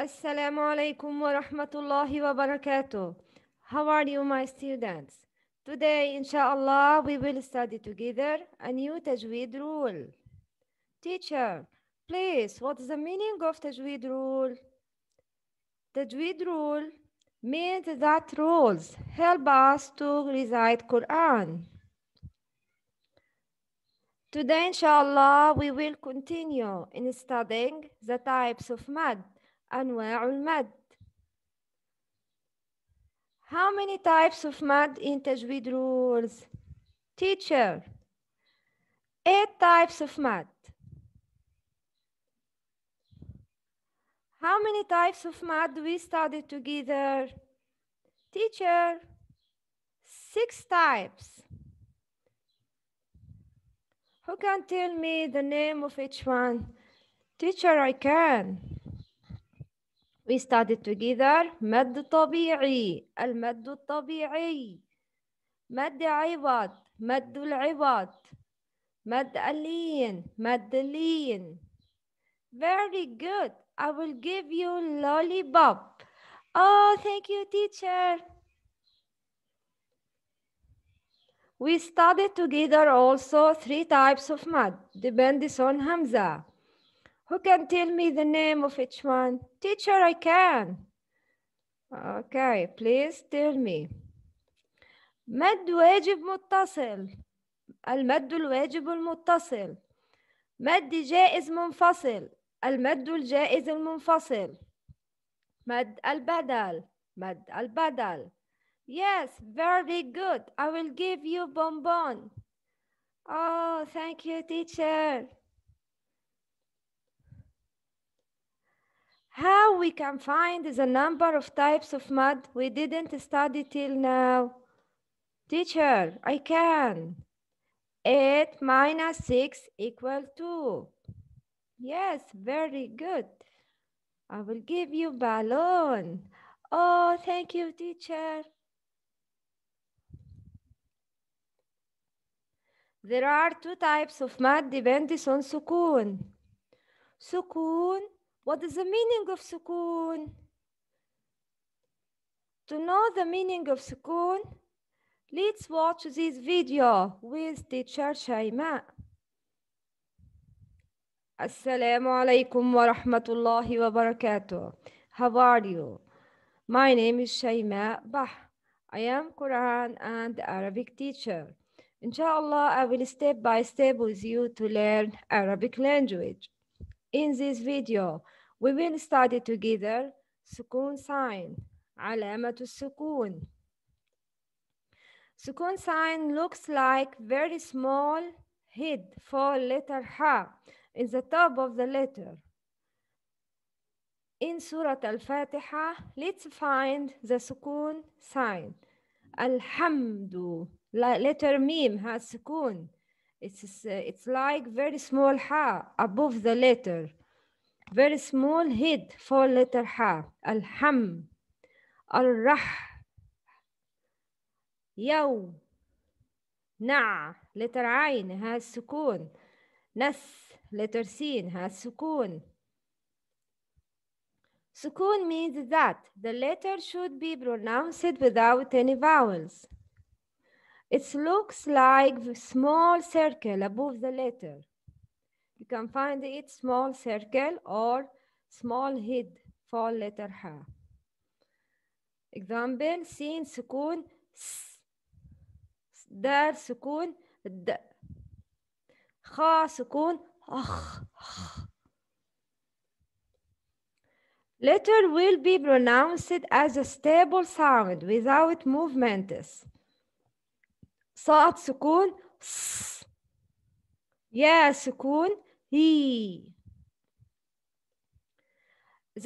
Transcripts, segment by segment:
Assalamu alaikum wa rahmatullahi wa barakatuh. How are you, my students? Today, inshallah, we will study together a new Tajweed rule. Teacher, please, what is the meaning of Tajweed rule? Tajweed rule means that rules help us to recite Quran. Today, inshallah, we will continue in studying the types of mud أنواع المد How many types of mud in Tajweed rules? Teacher, eight types of mud. How many types of mud we studied together? Teacher, six types. Who can tell me the name of each one? Teacher, I can. We studied together مد طبيعي المد الطبيعي مد عوض مد العوض مد اللين مد اللين Very good. I will give you lollipop. Oh, thank you, teacher. We studied together also three types of mud, depends on Hamza. Who can tell me the name of each one? Teacher, I can. Okay, please tell me. مد واجب متصل المد الواجب المتصل مد جائز منفصل المد الجائز المنفصل مد البدل مد البدل Yes, very good. I will give you bonbon. Oh, thank you, teacher. How we can find the number of types of mud we didn't study till now? Teacher, I can. 8 minus 6 equal 2. Yes, very good. I will give you balloon. Oh, thank you, teacher. There are two types of mud depending on sukun. Sukun what is the meaning of sukoon? To know the meaning of sukoon, let's watch this video with teacher Shaima. Assalamu alaikum wa rahmatullahi wa barakatuh. How are you? My name is Shaima Bah. I am Quran and Arabic teacher. Inshallah, I will step by step with you to learn Arabic language. In this video, we will study together sukun sign علامة sukun. Sukun sign looks like very small head for letter ha in the top of the letter. In Surah Al-Fatiha, let's find the sukun sign. Alhamdu, letter mim has sukun. It's, it's like very small ha above the letter. Very small head for letter ha. Alham. alrah rah Yaw. Na. Letter ayn has sukun. Nas. Letter sin has sukun. Sukun means that the letter should be pronounced without any vowels. It looks like the small circle above the letter. You can find it small circle or small head for letter H. Example, sin sukun, s. دال sukun, d. خا sukun, أخ Letter will be pronounced as a stable sound without movements. صاد سكون ص يا سكون هي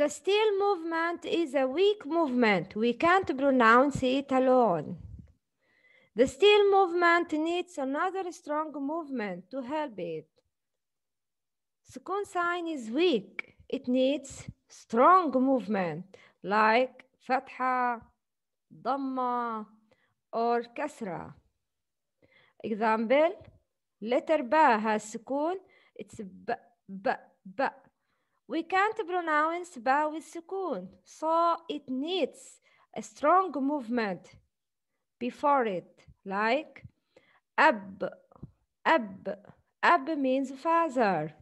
The steel movement is a weak movement. We can't pronounce it alone. The steel movement needs another strong movement to help it. Sukun sign is weak. It needs strong movement like fatha, dhamma, or kasra. Example, letter ba has sukun. It's ba, ba, ba. We can't pronounce ba with sukun, so it needs a strong movement before it, like ab, ab. Ab means father.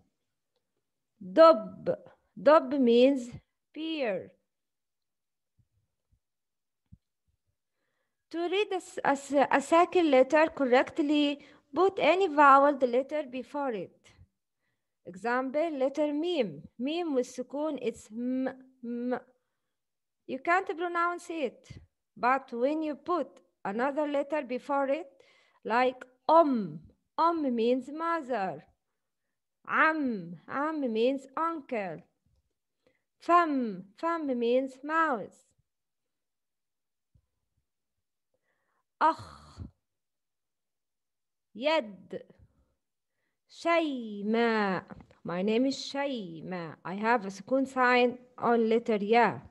Dob, dob means peer. To read a, a, a second letter correctly, put any vowel the letter before it. Example, letter mim. Mim with sukun it's m, m. You can't pronounce it. But when you put another letter before it, like om, om means mother. Am, am means uncle. Fam, fam means mouse. أخ يد شيماء My name is شيماء I have a second sign on letter يا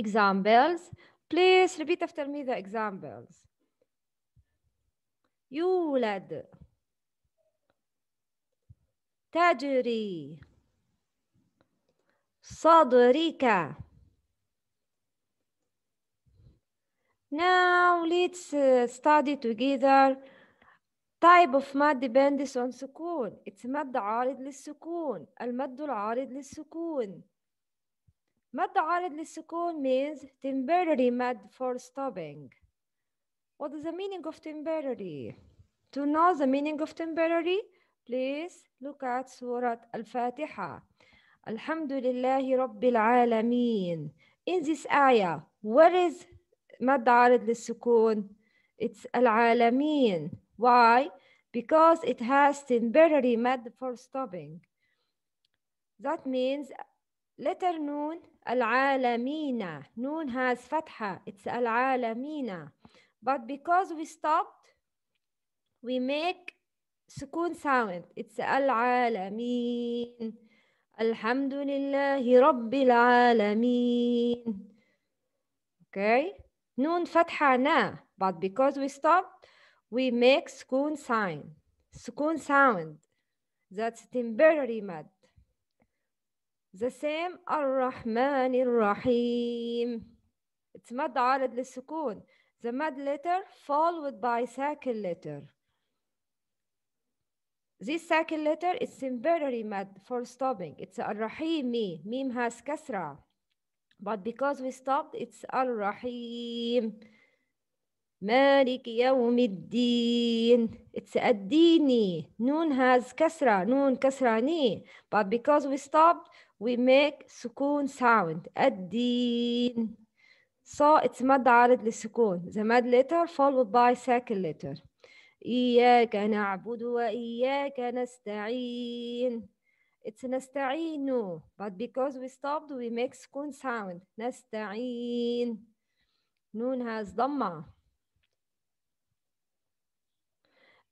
Examples Please repeat after me the examples يولد تجري صدرك Now let's uh, study together type of mud depends on sukoon. It's مد عارض للسكون. المد العارض للسكون. مد عارض للسكون means temporary mad for stopping. What is the meaning of temporary? To know the meaning of temporary, please look at Surah Al-Fatiha. Alhamdulillah Rabbil Alameen. In this ayah, what is مادة عارض للسكون it's العالمين why because it has temporary mad for stopping that means letter noon العالمين noon has فتحة it's العالمين but because we stopped we make سكون sound it's العالمين الحمد لله رب العالمين okay Noon fatha na, but because we stop, we make sukun sign, sukun sound. That's temporary mad. The same al-Rahman al-Rahim. It's mad عارض للسكون. The mad letter followed by second letter. This second letter is temporary mad for stopping. It's الرحيم mīm has kasra. But because we stopped, it's Al-Rahim. مالك يوم الدين it's الديني نون has كسرة نون كسراني but because we stopped we make سكون sound الدين so it's مد عارض للسكون the mad letter followed by second letter إياك نعبد وإياك نستعين It's نستعين but because we stopped we make سكون sound نستعين نون has ضمة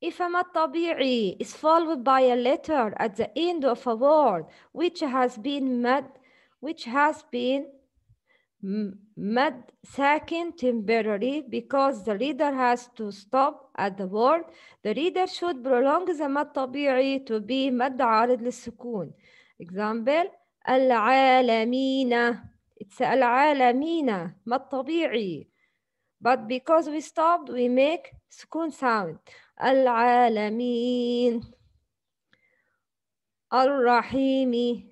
a الطبيعي is followed by a letter at the end of a word which has been met, which has been mad second temporarily because the reader has to stop at the word the reader should prolong the mad طبيعي to be mad عارض للسكون example العالمين it's العالمين mad طبيعي but because we stopped we make سكون sound العالمين الرحيم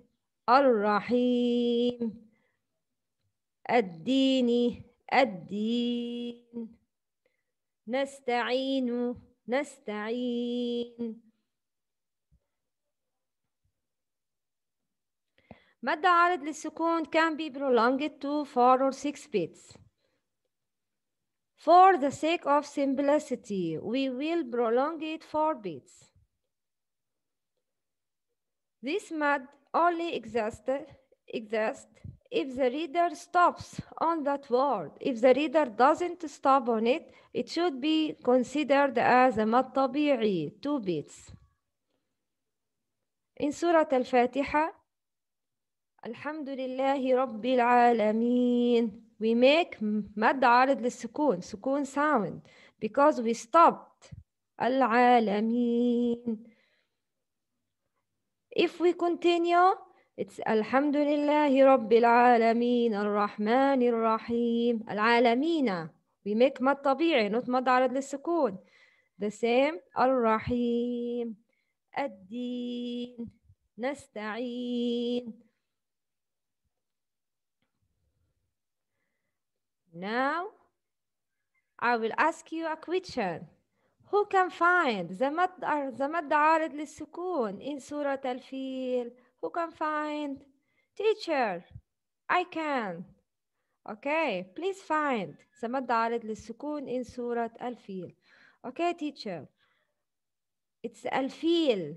الرحيم الدين الدين نستعين نستعين مد عارض للسكون can be prolonged to four or six beats. For the sake of simplicity, we will prolong it four beats. This mud only exists, exists if the reader stops on that word, if the reader doesn't stop on it, it should be considered as a مد two beats. In Surah Al-Fatiha, Alhamdulillah, لله رب we make مد the sukun, sukun sound because we stopped العالمين if we continue It's الحمد لله رب العالمين الرحمن الرحيم العالمين We make مد طبيعي not مد عرض للسكون The same الرحيم الدين نستعين Now I will ask you a question Who can find the مد, the مد عارض للسكون in سورة الفيل؟ Who can find? Teacher, I can. Okay, please find. سمد عارض للسكون in صورة الفيل. Okay, teacher. It's الفيل.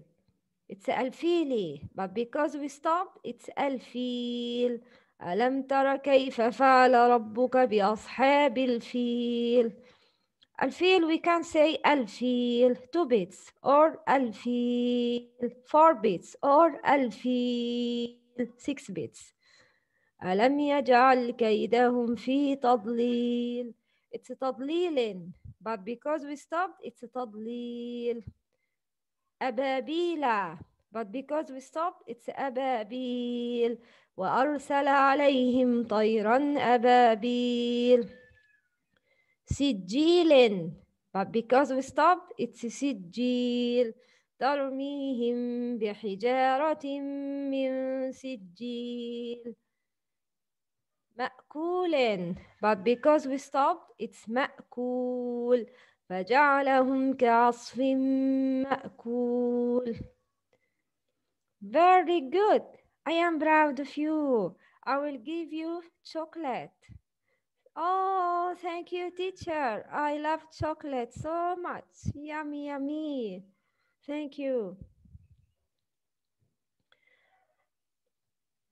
It's الفيلي. But because we stop, it's الفيل. ألم تر كيف فعل ربك بأصحاب الفيل؟ Alfil, we can say alfil, two beats, or alfil, four beats, or alfil, six beats. ألم يجعل كيدهم في تضليل. It's تضليل, but because we stopped, it's تضليل. أبابيل, but because we stopped, it's أبابيل. وأرسل عليهم طيرا أبابيل. سجيل but because we stopped it's سجيل ترميهم بحجارة من سجيل مأكول but because we stopped it's مأكول فجعلهم كعصف مأكول Very good. I am proud of you. I will give you chocolate. Oh, thank you, teacher. I love chocolate so much. Yummy, yummy. Thank you.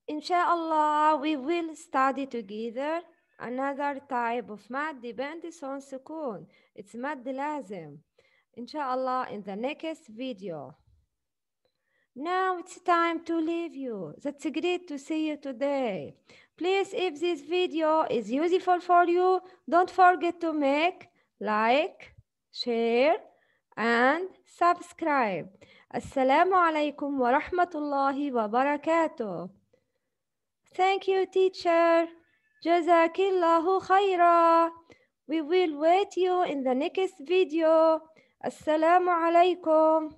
Inshallah, we will study together another type of math depends on sukun. It's mad lazim. Inshallah, in the next video. Now it's time to leave you. That's great to see you today. Please, if this video is useful for you, don't forget to make like, share, and subscribe. Assalamu alaikum wa rahmatullahi wa barakatuh. Thank you, teacher. Jazakillahu khaira. We will wait you in the next video. Assalamu alaikum.